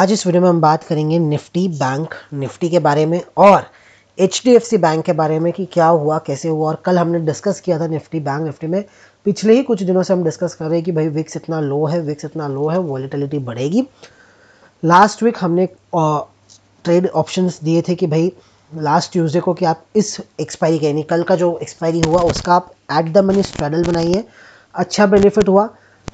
आज इस वीडियो में हम बात करेंगे निफ्टी बैंक निफ्टी के बारे में और एच बैंक के बारे में कि क्या हुआ कैसे हुआ और कल हमने डिस्कस किया था निफ्टी बैंक निफ्टी में पिछले ही कुछ दिनों से हम डिस्कस कर रहे हैं कि भाई विक्स इतना लो है विक्स इतना लो है वॉलीटिलिटी बढ़ेगी लास्ट वीक हमने ट्रेड ऑप्शंस दिए थे कि भाई लास्ट ट्यूजडे को कि आप इस एक्सपायरी के यानी कल का जो एक्सपायरी हुआ उसका आप एट द मनी स्ट्रेडल बनाइए अच्छा बेनिफिट हुआ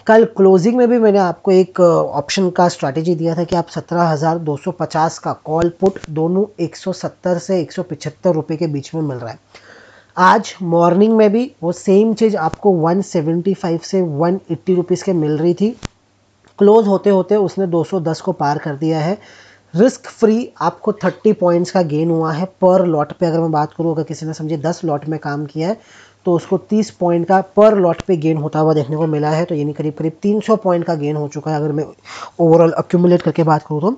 कल क्लोजिंग में भी मैंने आपको एक ऑप्शन uh, का स्ट्रैटेजी दिया था कि आप 17,250 का कॉल पुट दोनों 170 से एक सौ के बीच में मिल रहा है आज मॉर्निंग में भी वो सेम चीज़ आपको 175 से 180 एट्टी के मिल रही थी क्लोज होते होते उसने 210 को पार कर दिया है रिस्क फ्री आपको 30 पॉइंट्स का गेन हुआ है पर लॉट पे अगर मैं बात करूँ अगर किसी ने समझे 10 लॉट में काम किया है तो उसको 30 पॉइंट का पर लॉट पे गेन होता हुआ देखने को मिला है तो यानी करीब करीब 300 पॉइंट का गेन हो चुका है अगर मैं ओवरऑल अक्यूमुलेट करके बात करूँ तो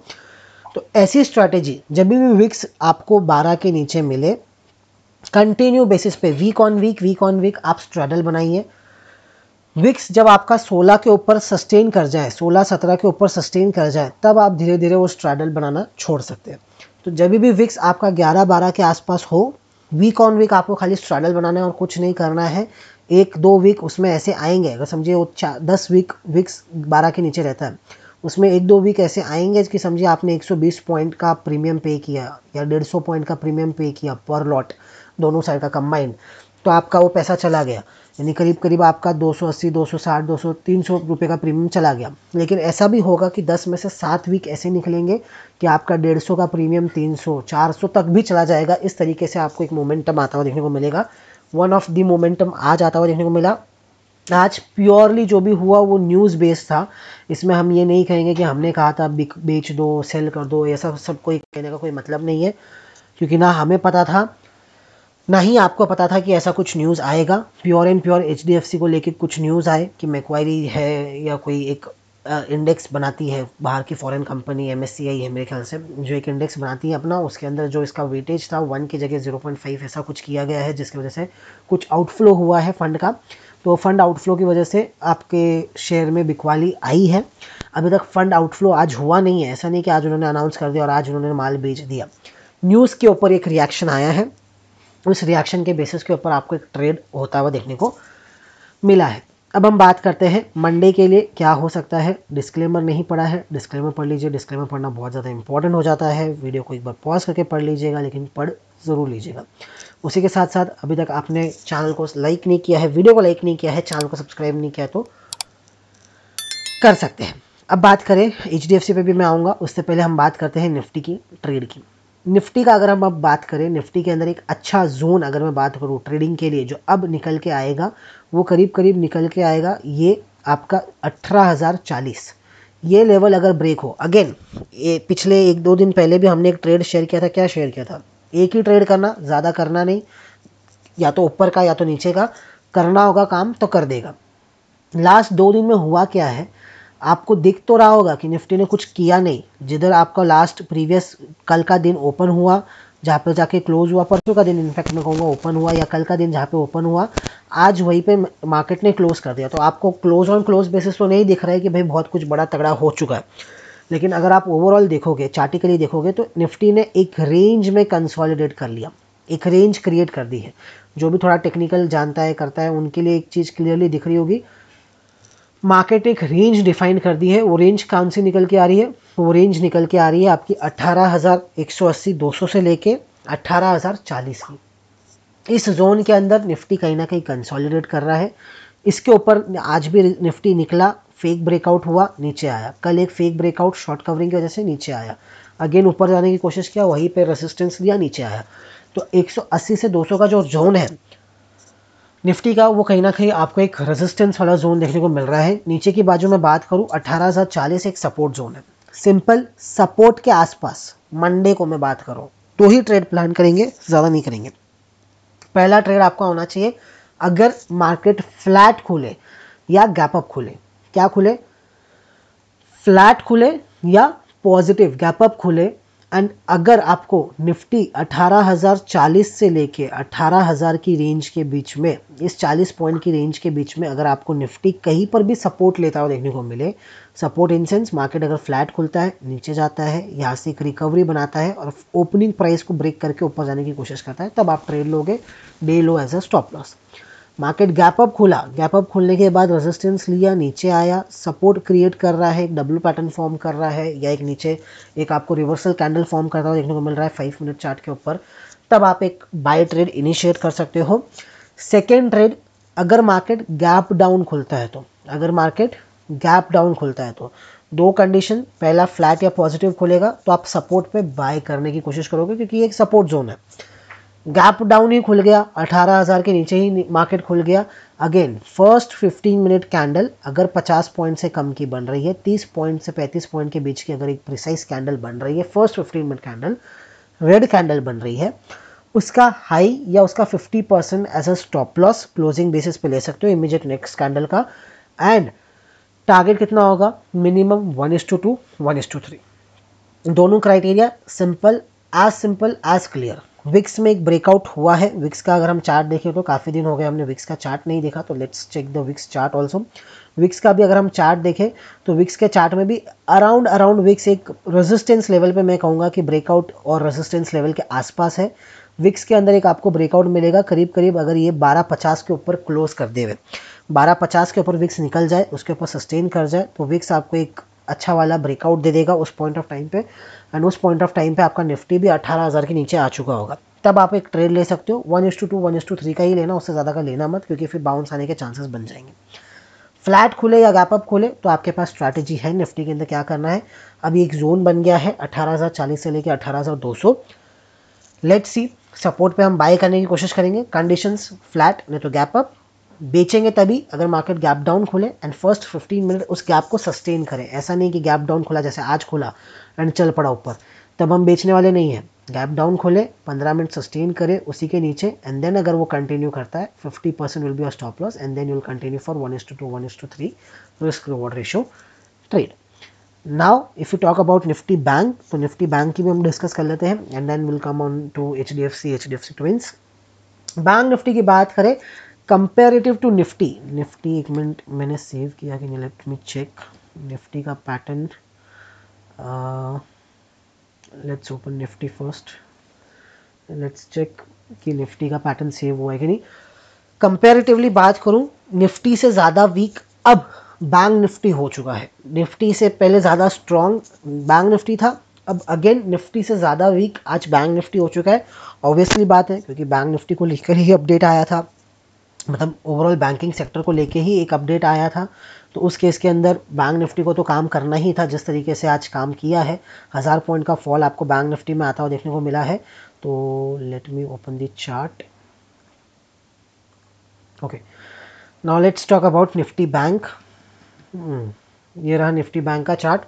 तो ऐसी स्ट्रैटेजी जब भी विक्स आपको 12 के नीचे मिले कंटिन्यू बेसिस पे week on week week on week आप स्ट्रैडल बनाइए विक्स जब आपका 16 के ऊपर सस्टेन कर जाए 16-17 के ऊपर सस्टेन कर जाए तब आप धीरे धीरे वो स्ट्रैडल बनाना छोड़ सकते हैं तो जब भी विक्स आपका 11-12 के आसपास हो वीक ऑन वीक आपको खाली स्ट्रैडल बनाना है और कुछ नहीं करना है एक दो वीक उसमें ऐसे आएंगे अगर समझिए वो चार दस वीक वीक्स बारह के नीचे रहता है उसमें एक दो वीक ऐसे आएंगे कि समझिए आपने 120 पॉइंट का प्रीमियम पे किया या 150 पॉइंट का प्रीमियम पे किया पर लॉट दोनों साइड का कंबाइंड तो आपका वो पैसा चला गया यानी करीब करीब आपका 280, 260, 200, 300 रुपए का प्रीमियम चला गया लेकिन ऐसा भी होगा कि 10 में से सात वीक ऐसे निकलेंगे कि आपका 150 का प्रीमियम 300, 400 तक भी चला जाएगा इस तरीके से आपको एक मोमेंटम आता हुआ देखने को मिलेगा वन ऑफ दी मोमेंटम आज आता हुआ देखने को मिला आज प्योरली जो भी हुआ वो न्यूज़ बेस्ड था इसमें हम ये नहीं कहेंगे कि हमने कहा था बेच दो सेल कर दो ऐसा सब कोई कहने का कोई मतलब नहीं है क्योंकि ना हमें पता था ना ही आपको पता था कि ऐसा कुछ न्यूज़ आएगा प्योर एंड प्योर एच को लेकर कुछ न्यूज़ आए कि मैक्वायरी है या कोई एक इंडेक्स बनाती है बाहर की फॉरेन कंपनी एम एस है मेरे ख्याल से जो एक इंडेक्स बनाती है अपना उसके अंदर जो इसका वेटेज था वन की जगह जीरो पॉइंट फाइव ऐसा कुछ किया गया है जिसकी वजह से कुछ आउटफ्लो हुआ है फंड का तो फंड आउटफ्लो की वजह से आपके शेयर में बिकवाली आई है अभी तक फंड आउटफ्लो आज हुआ नहीं है ऐसा नहीं कि आज उन्होंने अनाउंस कर दिया और आज उन्होंने माल बेच दिया न्यूज़ के ऊपर एक रिएक्शन आया है उस रिएक्शन के बेसिस के ऊपर आपको एक ट्रेड होता हुआ देखने को मिला है अब हम बात करते हैं मंडे के लिए क्या हो सकता है डिस्क्लेमर नहीं पढ़ा है डिस्क्लेमर पढ़ लीजिए डिस्क्लेमर पढ़ना बहुत ज़्यादा इंपॉर्टेंट हो जाता है वीडियो को एक बार पॉज करके पढ़ लीजिएगा लेकिन पढ़ ज़रूर लीजिएगा उसी के साथ साथ अभी तक आपने चैनल को लाइक नहीं किया है वीडियो को लाइक नहीं किया है चैनल को सब्सक्राइब नहीं किया है तो कर सकते हैं अब बात करें एच पर भी मैं आऊँगा उससे पहले हम बात करते हैं निफ्टी की ट्रेड की निफ्टी का अगर हम अब बात करें निफ्टी के अंदर एक अच्छा जोन अगर मैं बात करूँ ट्रेडिंग के लिए जो अब निकल के आएगा वो करीब करीब निकल के आएगा ये आपका अठारह हज़ार चालीस ये लेवल अगर ब्रेक हो अगेन ये पिछले एक दो दिन पहले भी हमने एक ट्रेड शेयर किया था क्या शेयर किया था एक ही ट्रेड करना ज़्यादा करना नहीं या तो ऊपर का या तो नीचे का करना होगा काम तो कर देगा लास्ट दो दिन में हुआ क्या है आपको दिख तो रहा होगा कि निफ्टी ने कुछ किया नहीं जिधर आपका लास्ट प्रीवियस कल का दिन ओपन हुआ जहाँ पर जाके क्लोज हुआ परसों का दिन इनफैक्ट मैं कहूँगा ओपन हुआ या कल का दिन जहाँ पे ओपन हुआ आज वहीं पे मार्केट ने क्लोज कर दिया तो आपको क्लोज ऑन क्लोज बेसिस तो नहीं दिख रहा है कि भाई बहुत कुछ बड़ा तगड़ा हो चुका है लेकिन अगर आप ओवरऑल देखोगे चार्टिकली देखोगे तो निफ्टी ने एक रेंज में कंसॉलिडेट कर लिया एक रेंज क्रिएट कर दी है जो भी थोड़ा टेक्निकल जानता है करता है उनके लिए एक चीज़ क्लियरली दिख रही होगी मार्केट एक रेंज डिफाइन कर दी है वो रेंज कहाँ सी निकल के आ रही है तो वो रेंज निकल के आ रही है आपकी अट्ठारह हज़ार एक सौ अस्सी दो सौ से लेके अट्ठारह हज़ार चालीस की इस जोन के अंदर निफ्टी कहीं ना कहीं कंसोलिडेट कर रहा है इसके ऊपर आज भी निफ्टी निकला फेक ब्रेकआउट हुआ नीचे आया कल एक फेक ब्रेकआउट शॉर्ट कवरिंग की वजह से नीचे आया अगेन ऊपर जाने की कोशिश किया वहीं पर रेसिस्टेंस लिया नीचे आया तो 180 से 200 का जो जोन है निफ्टी का वो कहीं ना कहीं आपको एक रेजिस्टेंस वाला जोन देखने को मिल रहा है नीचे की बाजू में बात करूँ अठारह एक सपोर्ट जोन है सिंपल सपोर्ट के आसपास मंडे को मैं बात करूँ तो ही ट्रेड प्लान करेंगे ज़्यादा नहीं करेंगे पहला ट्रेड आपका होना चाहिए अगर मार्केट फ्लैट खुले या गैप अप खुले क्या खुले फ्लैट खुले या पॉजिटिव गैप अप खुले एंड अगर आपको निफ्टी 18,040 से लेके 18,000 की रेंज के बीच में इस 40 पॉइंट की रेंज के बीच में अगर आपको निफ्टी कहीं पर भी सपोर्ट लेता हुआ देखने को मिले सपोर्ट इन सेंस मार्केट अगर फ्लैट खुलता है नीचे जाता है यहाँ से एक रिकवरी बनाता है और ओपनिंग प्राइस को ब्रेक करके ऊपर जाने की कोशिश करता है तब आप ट्रेड लोगे day low as a stop loss market gap up खुला गैप अप खुलने के बाद रेजिस्टेंस लिया नीचे आया सपोर्ट क्रिएट कर रहा है एक डब्लू पैटर्न फॉर्म कर रहा है या एक नीचे एक आपको रिवर्सल कैंडल फॉर्म करता हुआ देखने को मिल रहा है फाइव मिनट चार्ट के ऊपर तब आप एक बाय ट्रेड इनिशिएट कर सकते हो सेकेंड ट्रेड अगर मार्केट गैप डाउन खुलता है तो अगर मार्केट गैप डाउन खुलता है तो दो कंडीशन पहला फ्लैट या पॉजिटिव खुलेगा तो आप सपोर्ट पे बाय करने की कोशिश करोगे क्योंकि ये एक सपोर्ट जोन है गैप डाउन ही खुल गया 18,000 के नीचे ही मार्केट खुल गया अगेन फर्स्ट 15 मिनट कैंडल अगर 50 पॉइंट से कम की बन रही है 30 पॉइंट से 35 पॉइंट के बीच की अगर एक प्रिसाइज कैंडल बन रही है first 15 minute candle red candle बन रही है उसका हाई या उसका 50 percent as a stop loss closing basis पे ले सकते हो इमीजिएट नेक्स्ट कैंडल का एंड टारगेट कितना होगा minimum one is to two one is to three दोनों criteria simple as simple as clear wicks में एक ब्रेकआउट हुआ है विक्स का अगर हम चार्ट देखें तो काफ़ी दिन हो गए हमने विक्स का चार्ट नहीं देखा तो let's check the VIX chart also VIX का भी अगर हम चार्ट देखें तो विक्स के चार्ट में भी अराउंड अराउंड विक्स एक रेजिस्टेंस लेवल पे मैं कहूँगा कि ब्रेकआउट और रेजिस्टेंस लेवल के आसपास है विक्स के अंदर एक आपको ब्रेकआउट मिलेगा करीब करीब अगर ये बारह पचास के ऊपर क्लोज कर दे हुए बारह पचास के ऊपर विक्स निकल जाए उसके ऊपर सस्टेन कर जाए तो विक्स आपको एक अच्छा वाला ब्रेकआउट दे देगा उस पॉइंट ऑफ टाइम पे एंड उस पॉइंट ऑफ टाइम पे आपका निफ्टी भी अठारह हज़ार के नीचे आ चुका होगा तब आप एक ट्रेड ले सकते हो one is to two one is to three का ही लेना उससे ज़्यादा का लेना मत क्योंकि फिर बाउंस आने के चांसेस बन जाएंगे फ्लैट खुले या गैप अप खुले तो आपके पास स्ट्रैटेजी है निफ्टी के अंदर क्या करना है अभी एक जोन बन गया है अठारह से लेकर अठारह लेट्स सी सपोर्ट पे हम बाय करने की कोशिश करेंगे कंडीशंस फ्लैट नहीं तो गैप अप बेचेंगे तभी अगर मार्केट गैप डाउन खुले एंड फर्स्ट 15 मिनट उस गैप को सस्टेन करें ऐसा नहीं कि गैप डाउन खुला जैसे आज खुला एंड चल पड़ा ऊपर तब हम बेचने वाले नहीं हैं गैप डाउन खोले 15 मिनट सस्टेन करे उसी के नीचे एंड देन अगर वो कंटिन्यू करता है fifty percent will be our stop loss and then you will continue for one is to two one is to three risk reward ratio trade now if you talk about Nifty bank तो Nifty bank की भी हम discuss कर लेते हैं and then will come on to H D F C H D F C twins bank Nifty की बात करें कंपेरेटिव टू निफ्टी निफ्टी एक मिनट मैंने सेव किया कि लेट मी चेक निफ्टी का pattern let's open Nifty first let's check कि निफ्टी का पैटर्न सेव हुआ है कि नहीं कंपेरेटिवली बात करूं निफ्टी से ज़्यादा वीक अब बैंक निफ्टी हो चुका है निफ्टी से पहले ज़्यादा स्ट्रॉन्ग बैंक निफ्टी था अब अगेन निफ्टी से ज़्यादा वीक आज बैंक निफ्टी हो चुका है ऑब्वियसली बात है क्योंकि बैंक निफ्टी को लेकर ही अपडेट आया था मतलब ओवरऑल बैंकिंग सेक्टर को लेके ही एक अपडेट आया था तो उस केस के अंदर बैंक निफ्टी को तो काम करना ही था जिस तरीके से आज काम किया है हज़ार पॉइंट का फॉल आपको बैंक निफ्टी में आता हुआ देखने को मिला है तो let me open the chart okay now let's talk about Nifty bank ये रहा निफ्टी बैंक का चार्ट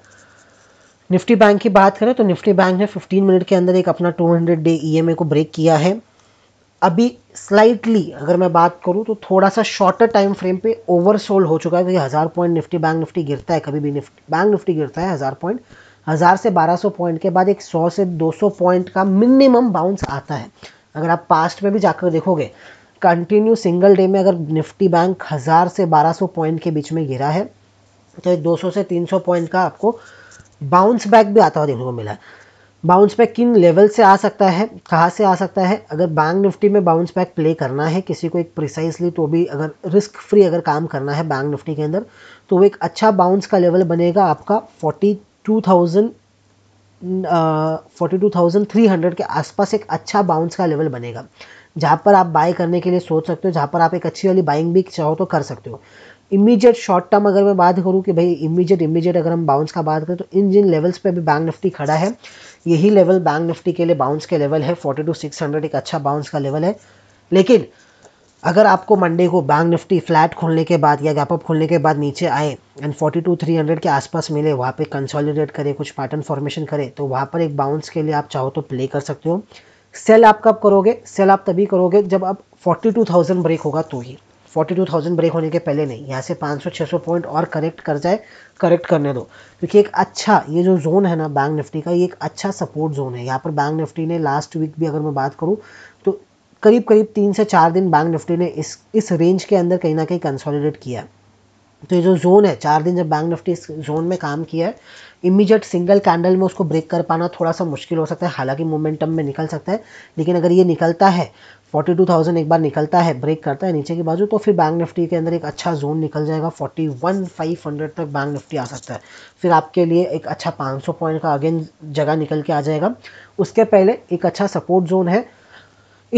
निफ्टी बैंक की बात करें तो निफ्टी बैंक ने 15 मिनट के अंदर एक अपना 200 डे ईएमए को ब्रेक किया है अभी स्लाइटली अगर मैं बात करूँ तो थोड़ा सा शॉर्टर टाइम फ्रेम पे ओवरसोल्ड हो चुका है क्योंकि हज़ार पॉइंट निफ्टी बैंक निफ्टी गिरता है कभी भी निफ्टी बैंक निफ्टी गिरता है हज़ार पॉइंट हज़ार से बारह सौ पॉइंट के बाद एक सौ से दो सौ पॉइंट का मिनिमम बाउंस आता है अगर आप पास्ट में भी जाकर देखोगे कंटिन्यू सिंगल डे में अगर निफ्टी बैंक हज़ार से सौ पॉइंट के बीच में गिरा है तो एक सौ से सौ पॉइंट का आपको बाउंस बैक भी आता हुआ देखने को मिला है बाउंस बैक किन लेवल से आ सकता है कहाँ से आ सकता है अगर बैंक निफ्टी में बाउंस बैक प्ले करना है किसी को एक प्रिसाइसली तो भी अगर रिस्क फ्री अगर काम करना है बैंक निफ्टी के अंदर तो वो एक अच्छा बाउंस का लेवल बनेगा आपका forty two thousand forty two thousand three hundred के आसपास एक अच्छा बाउंस का लेवल बनेगा जहाँ पर आप बाय करने के लिए सोच सकते हो जहाँ पर आप एक अच्छी वाली बाइंग भी चाहो तो कर सकते हो इमीजिएट शॉर्ट टर्म अगर मैं बात करूँ कि भाई इमीजिएट इमीजिएट अगर हम बाउंस का बात करें तो इन जिन लेवल्स पे अभी बैंक निफ्टी खड़ा है यही लेवल बैंक निफ्टी के लिए बाउंस के लेवल है फोर्टी टू सिक्स हंड्रेड एक अच्छा बाउंस का लेवल है लेकिन अगर आपको मंडे को बैंक निफ्टी फ्लैट खोलने के बाद या गैपअप खोलने के बाद नीचे आए and forty two three hundred के आसपास मिले वहाँ पे कंसोलिडेट करे कुछ पैटर्न फॉर्मेशन करे तो वहाँ पर एक बाउंस के लिए आप चाहो तो प्ले कर सकते हो सेल आप कब करोगे सेल आप तभी करोगे जब आप फोर्टी टू थाउजेंड ब्रेक होगा तो ही फोर्टी टू थाउजेंड ब्रेक होने के पहले नहीं यहाँ से पाँच सौ छः सौ पॉइंट और करेक्ट कर जाए करेक्ट करने दो क्योंकि एक अच्छा ये जो जोन है ना बैंक निफ्टी का ये एक अच्छा सपोर्ट जोन है यहाँ पर बैंक निफ्टी ने लास्ट वीक भी अगर मैं बात करूँ तो करीब करीब तीन से चार दिन बैंक निफ्टी ने इस इस रेंज के अंदर कहीं ना कहीं कंसोलिडेट किया तो ये जो जोन है चार दिन जब बैंक निफ्टी इस जोन में काम किया है इमीजिएट सिंगल कैंडल में उसको ब्रेक कर पाना थोड़ा सा मुश्किल हो सकता है हालांकि मोमेंटम में निकल सकता है लेकिन अगर ये निकलता है 42,000 एक बार निकलता है ब्रेक करता है नीचे की बाजू तो फिर बैंक निफ्टी के अंदर एक अच्छा जोन निकल जाएगा 41,500 तक बैंक निफ्टी आ सकता है फिर आपके लिए एक अच्छा 500 पॉइंट का अगेन जगह निकल के आ जाएगा उसके पहले एक अच्छा सपोर्ट जोन है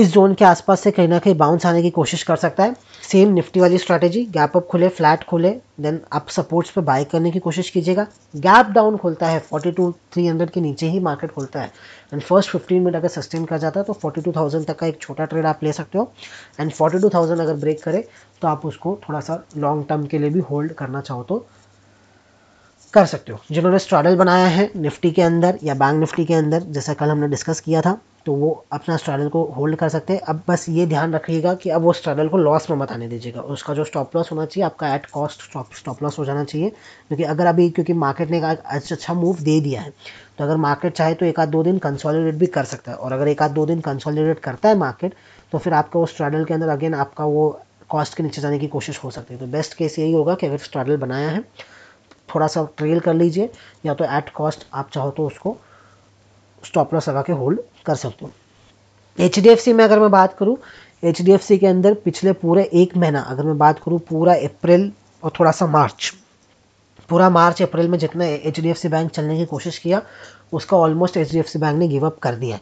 इस जोन के आसपास से कहीं ना कहीं बाउंस आने की कोशिश कर सकता है सेम निफ्टी वाली स्ट्रैटेजी गैप अप खुले फ्लैट खुले देन आप सपोर्ट्स पे बाय करने की कोशिश कीजिएगा गैप डाउन खुलता है 300 के नीचे ही मार्केट खुलता है एंड फर्स्ट 15 मिनट अगर सस्टेन कर जाता है तो 42,000 तक का एक छोटा ट्रेड आप ले सकते हो एंड 42,000 अगर ब्रेक करे तो आप उसको थोड़ा सा लॉन्ग टर्म के लिए भी होल्ड करना चाहो तो कर सकते हो जिन्होंने स्ट्रैडल बनाया है निफ्टी के अंदर या बैंक निफ्टी के अंदर जैसा कल हमने डिस्कस किया था तो वो अपना स्ट्रैडल को होल्ड कर सकते हैं अब बस ये ध्यान रखिएगा कि अब वो स्ट्रैडल को लॉस में मत आने दीजिएगा उसका जो स्टॉप लॉस होना चाहिए आपका at cost stop stop loss हो जाना चाहिए क्योंकि अगर अभी क्योंकि मार्केट ने अच्छा अच्छा मूव दे दिया है तो अगर मार्केट चाहे तो एक आध दो दिन कंसोलिडेट भी कर सकता है और अगर एक आध दो दिन कंसोलिडेट करता है मार्केट तो फिर आपका वो स्ट्रैडल के अंदर अगेन आपका वो कॉस्ट के नीचे जाने की कोशिश हो सकती है तो बेस्ट केस यही होगा कि अगर स्ट्रैडल बनाया है थोड़ा सा ट्रेल कर लीजिए या तो एट कॉस्ट आप चाहो तो उसको स्टॉप लॉस लगा के होल्ड कर सकते हो एच में अगर मैं बात करूँ एच के अंदर पिछले पूरे एक महीना अगर मैं बात करूँ पूरा अप्रैल और थोड़ा सा मार्च पूरा मार्च अप्रैल में जितना एच बैंक चलने की कोशिश किया उसका ऑलमोस्ट एच बैंक ने गिव अप कर दिया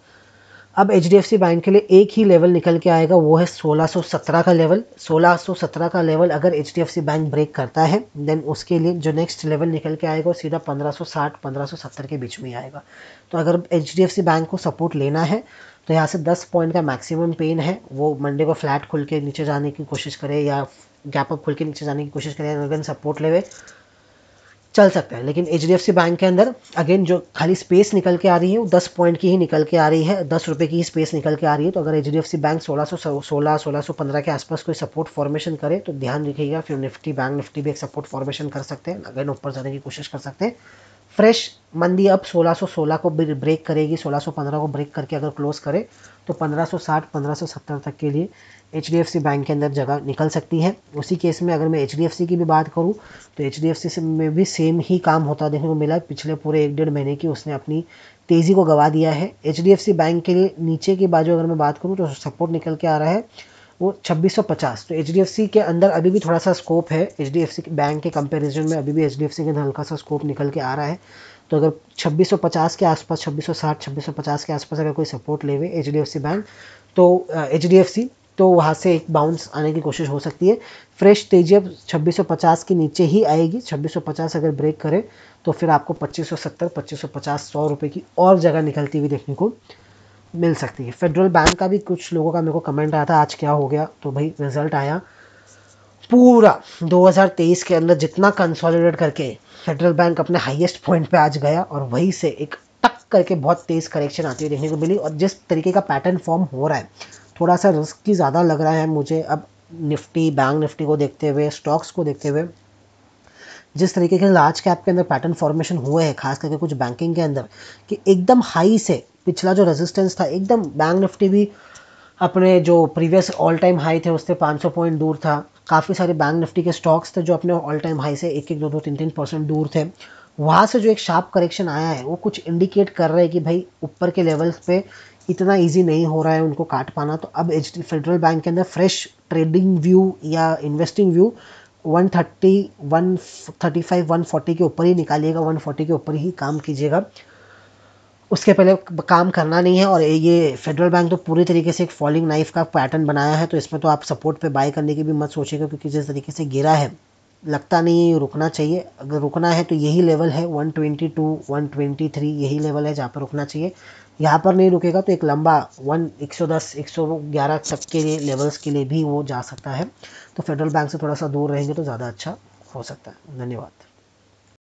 अब एच बैंक के लिए एक ही लेवल निकल के आएगा वो है 1617 का लेवल 1617 का लेवल अगर एच बैंक ब्रेक करता है देन उसके लिए जो नेक्स्ट लेवल निकल के आएगा वो सीधा 1560 1570 के बीच में आएगा तो अगर एच बैंक को सपोर्ट लेना है तो यहाँ से 10 पॉइंट का मैक्सिमम पेन है वो मंडे को फ्लैट खुल के नीचे जाने की कोशिश करे या गैप अप खुल के नीचे जाने की कोशिश करे अगर सपोर्ट लेवे चल सकता है लेकिन एच बैंक के अंदर अगेन जो खाली स्पेस निकल के आ रही है वो दस पॉइंट की ही निकल के आ रही है दस रुपये की ही स्पेस निकल के आ रही है तो अगर एच बैंक सोलह सौ सोलह सोलह सौ पंद्रह के आसपास कोई सपोर्ट फॉर्मेशन करे तो ध्यान रखिएगा फिर निफ्टी बैंक निफ्टी भी एक सपोर्ट फॉर्मेशन कर सकते हैं अगेन ऊपर जाने की कोशिश कर सकते हैं फ्रेश मंदी अब 1616 को ब्रेक करेगी 1615 को ब्रेक करके अगर क्लोज करे तो 1560 1570 तक के लिए एच बैंक के अंदर जगह निकल सकती है उसी केस में अगर मैं एच की भी बात करूँ तो एच में भी सेम ही काम होता देखने को मिला पिछले पूरे एक डेढ़ महीने की उसने अपनी तेज़ी को गवा दिया है एच बैंक के लिए नीचे की बाजू अगर मैं बात करूँ तो सपोर्ट निकल के आ रहा है वो 2650 तो एच के अंदर अभी भी थोड़ा सा स्कोप है एच बैंक के कंपैरिजन में अभी भी एच के अंदर हल्का सा स्कोप निकल के आ रहा है तो अगर 2650 के आसपास 2660 2650 के आसपास अगर कोई support level H D bank तो एच uh, तो वहाँ से एक बाउंस आने की कोशिश हो सकती है फ्रेश तेजी अब 2650 के नीचे ही आएगी 2650 अगर ब्रेक करे तो फिर आपको 2570 2550 सौ रुपये की और जगह निकलती हुई देखने को मिल सकती है फेडरल बैंक का भी कुछ लोगों का मेरे को कमेंट आया था आज क्या हो गया तो भाई रिजल्ट आया पूरा 2023 के अंदर जितना कंसोलिडेट करके फेडरल बैंक अपने हाईएस्ट पॉइंट पे आज गया और वहीं से एक टक करके बहुत तेज़ करेक्शन आती हुई देखने को मिली और जिस तरीके का पैटर्न फॉर्म हो रहा है थोड़ा सा रिस्क ही ज़्यादा लग रहा है मुझे अब निफ्टी बैंक निफ्टी को देखते हुए स्टॉक्स को देखते हुए जिस तरीके के लार्ज कैप के अंदर पैटर्न फॉर्मेशन हुए हैं खास करके कुछ बैंकिंग के अंदर कि एकदम हाई से पिछला जो रेजिस्टेंस था एकदम बैंक निफ्टी भी अपने जो प्रीवियस ऑल टाइम हाई थे उससे 500 पॉइंट दूर था काफ़ी सारे बैंक निफ्टी के स्टॉक्स थे जो अपने ऑल टाइम हाई से एक एक दो दो तीन तीन परसेंट दूर थे वहाँ से जो एक शार्प करेक्शन आया है वो कुछ इंडिकेट कर रहा है कि भाई ऊपर के लेवल्स पे इतना इजी नहीं हो रहा है उनको काट पाना तो अब एच फेडरल बैंक के अंदर फ्रेश ट्रेडिंग व्यू या इन्वेस्टिंग व्यू 130, 135, 140 के ऊपर ही निकालिएगा 140 के ऊपर ही काम कीजिएगा उसके पहले काम करना नहीं है और ये फेडरल बैंक तो पूरी तरीके से एक फॉलिंग नाइफ का पैटर्न बनाया है तो इसमें तो आप सपोर्ट पे बाय करने की भी मत सोचेगा क्योंकि जिस तरीके से गिरा है लगता नहीं रुकना चाहिए अगर रुकना है तो यही लेवल है 122, 123 यही लेवल है जहाँ पर रुकना चाहिए यहाँ पर नहीं रुकेगा तो एक लंबा वन एक सौ ग्यारह तक के लिए लेवल्स के लिए भी वो जा सकता है तो फेडरल बैंक से थोड़ा सा दूर रहेंगे तो ज़्यादा अच्छा हो सकता है धन्यवाद